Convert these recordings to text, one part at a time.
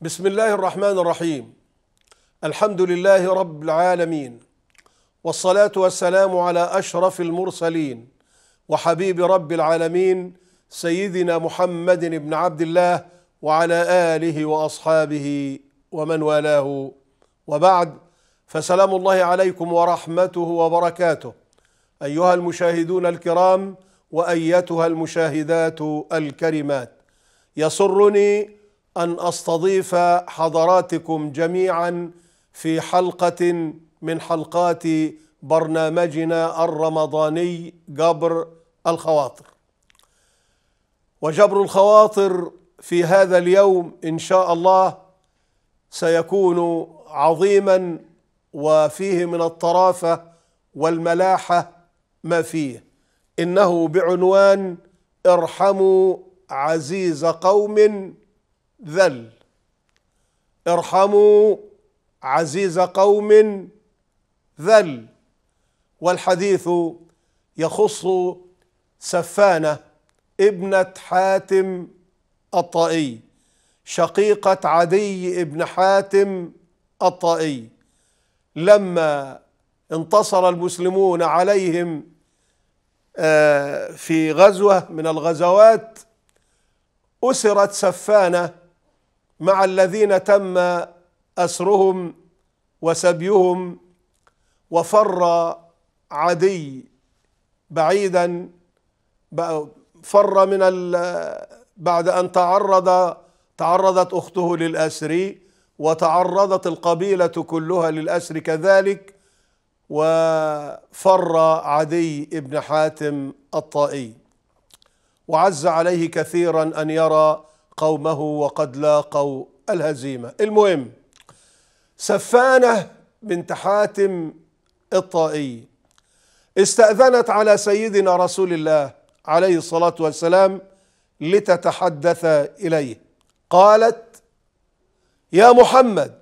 بسم الله الرحمن الرحيم الحمد لله رب العالمين والصلاه والسلام على اشرف المرسلين وحبيب رب العالمين سيدنا محمد بن عبد الله وعلى اله واصحابه ومن والاه وبعد فسلام الله عليكم ورحمته وبركاته ايها المشاهدون الكرام وايتها المشاهدات الكريمات يسرني ان استضيف حضراتكم جميعا في حلقه من حلقات برنامجنا الرمضاني جبر الخواطر وجبر الخواطر في هذا اليوم ان شاء الله سيكون عظيما وفيه من الطرافه والملاحه ما فيه انه بعنوان ارحموا عزيز قوم ذل ارحموا عزيز قوم ذل والحديث يخص سفانه ابنه حاتم الطائي شقيقه عدي ابن حاتم الطائي لما انتصر المسلمون عليهم آه، في غزوه من الغزوات اسرت سفانه مع الذين تم اسرهم وسبيهم وفر عدي بعيدا فر من بعد ان تعرض تعرضت اخته للاسر وتعرضت القبيله كلها للاسر كذلك وفر عدي بن حاتم الطائي وعز عليه كثيرا ان يرى قومه وقد لاقوا الهزيمة المهم سفانة بنت حاتم الطائي استأذنت على سيدنا رسول الله عليه الصلاة والسلام لتتحدث إليه قالت يا محمد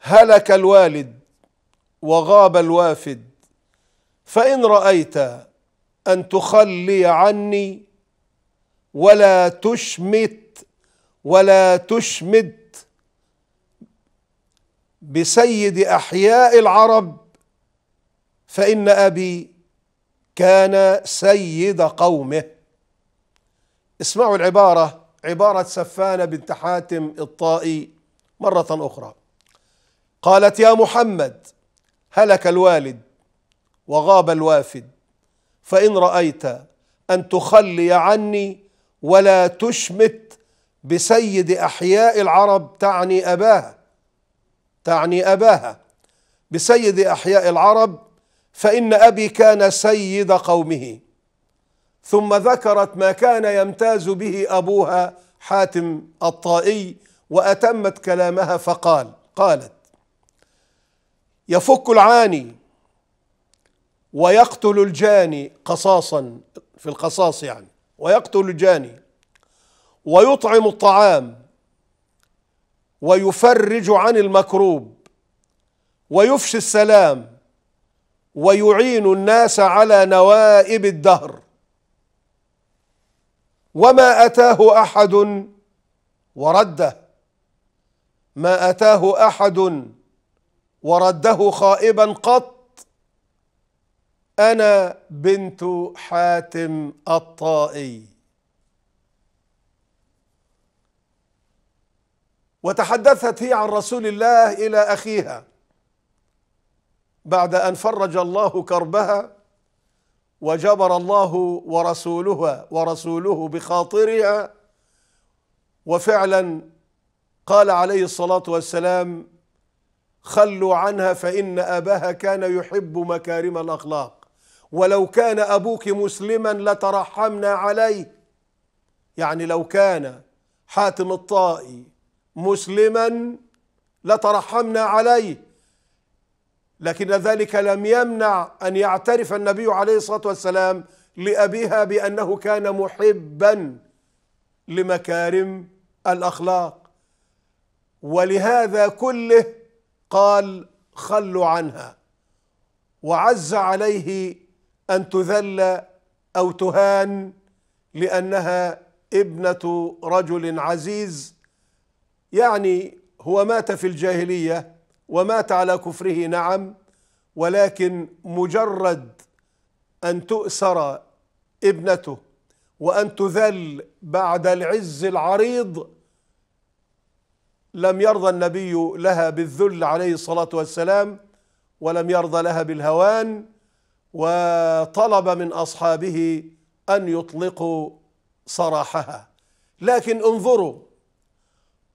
هلك الوالد وغاب الوافد فإن رأيت أن تخلي عني ولا تشمت ولا تشمت بسيد احياء العرب فان ابي كان سيد قومه اسمعوا العباره عباره سفانه بنت حاتم الطائي مره اخرى قالت يا محمد هلك الوالد وغاب الوافد فان رايت ان تخلي عني ولا تشمت بسيد احياء العرب تعني اباها تعني اباها بسيد احياء العرب فان ابي كان سيد قومه ثم ذكرت ما كان يمتاز به ابوها حاتم الطائي واتمت كلامها فقال قالت يفك العاني ويقتل الجاني قصاصا في القصاص يعني ويقتل الجاني ويطعم الطعام ويفرج عن المكروب ويفشي السلام ويعين الناس على نوائب الدهر وما اتاه احد ورده ما اتاه احد ورده خائبا قط أنا بنت حاتم الطائي وتحدثت هي عن رسول الله إلى أخيها بعد أن فرج الله كربها وجبر الله ورسولها ورسوله بخاطرها وفعلا قال عليه الصلاة والسلام خلوا عنها فإن أباها كان يحب مكارم الأخلاق ولو كان أبوك مسلما لترحمنا عليه يعني لو كان حاتم الطائي مسلما لترحمنا عليه لكن ذلك لم يمنع أن يعترف النبي عليه الصلاة والسلام لأبيها بأنه كان محبا لمكارم الأخلاق ولهذا كله قال خلوا عنها وعز عليه ان تذل او تهان لانها ابنه رجل عزيز يعني هو مات في الجاهليه ومات على كفره نعم ولكن مجرد ان تؤسر ابنته وان تذل بعد العز العريض لم يرضى النبي لها بالذل عليه الصلاه والسلام ولم يرضى لها بالهوان وطلب من أصحابه أن يطلقوا سراحها لكن انظروا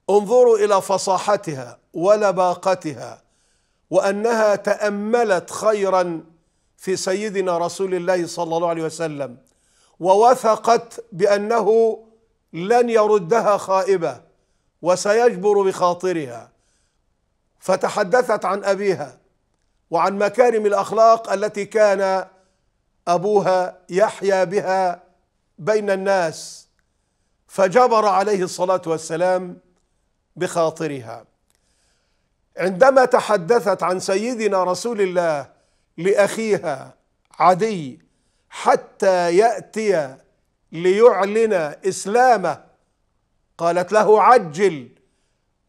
انظروا إلى فصاحتها ولباقتها وأنها تأملت خيرا في سيدنا رسول الله صلى الله عليه وسلم ووثقت بأنه لن يردها خائبة وسيجبر بخاطرها فتحدثت عن أبيها وعن مكارم الاخلاق التي كان ابوها يحيا بها بين الناس فجبر عليه الصلاه والسلام بخاطرها عندما تحدثت عن سيدنا رسول الله لاخيها عدي حتى ياتي ليعلن اسلامه قالت له عجل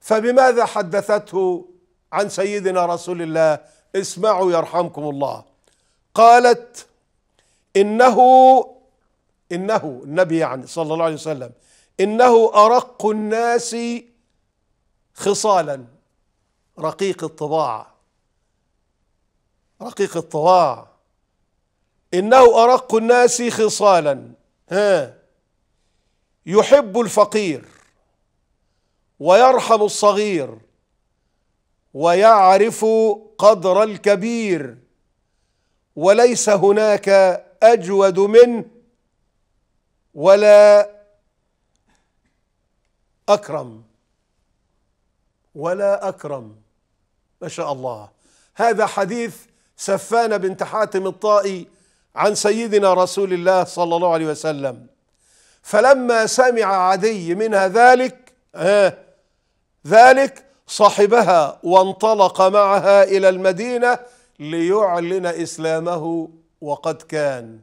فبماذا حدثته عن سيدنا رسول الله اسمعوا يرحمكم الله قالت انه انه النبي يعني صلى الله عليه وسلم انه ارق الناس خصالا رقيق الطباع رقيق الطباع انه ارق الناس خصالا ها يحب الفقير ويرحم الصغير ويعرف قدر الكبير وليس هناك اجود منه ولا اكرم ولا اكرم ما شاء الله هذا حديث سفان بنت حاتم الطائي عن سيدنا رسول الله صلى الله عليه وسلم فلما سمع عدي منها ذلك آه ذلك صاحبها وانطلق معها الى المدينه ليعلن اسلامه وقد كان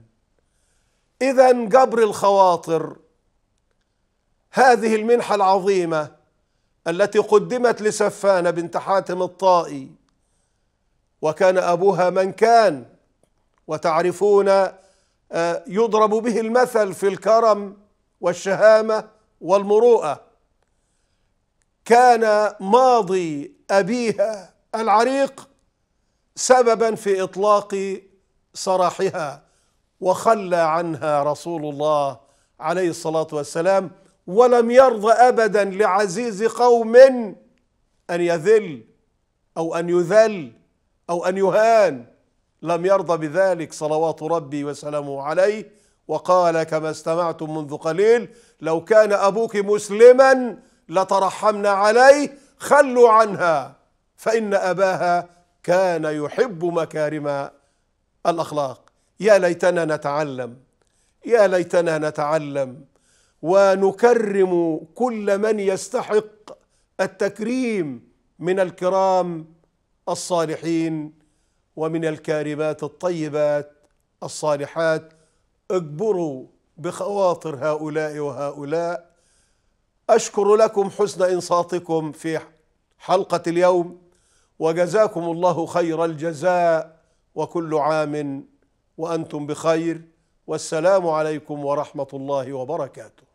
اذا جبر الخواطر هذه المنحه العظيمه التي قدمت لسفانه بنت حاتم الطائي وكان ابوها من كان وتعرفون آه، يضرب به المثل في الكرم والشهامه والمروءه كان ماضي أبيها العريق سببا في إطلاق سراحها وخلى عنها رسول الله عليه الصلاة والسلام ولم يرضى أبدا لعزيز قوم أن يذل أو أن يذل أو أن يهان لم يرضى بذلك صلوات ربي وسلامه عليه وقال كما استمعتم منذ قليل لو كان أبوك مسلما لترحمنا عليه خلوا عنها فإن أباها كان يحب مكارم الأخلاق يا ليتنا نتعلم يا ليتنا نتعلم ونكرم كل من يستحق التكريم من الكرام الصالحين ومن الكارمات الطيبات الصالحات اجبروا بخواطر هؤلاء وهؤلاء أشكر لكم حسن إنصاتكم في حلقة اليوم وجزاكم الله خير الجزاء وكل عام وأنتم بخير والسلام عليكم ورحمة الله وبركاته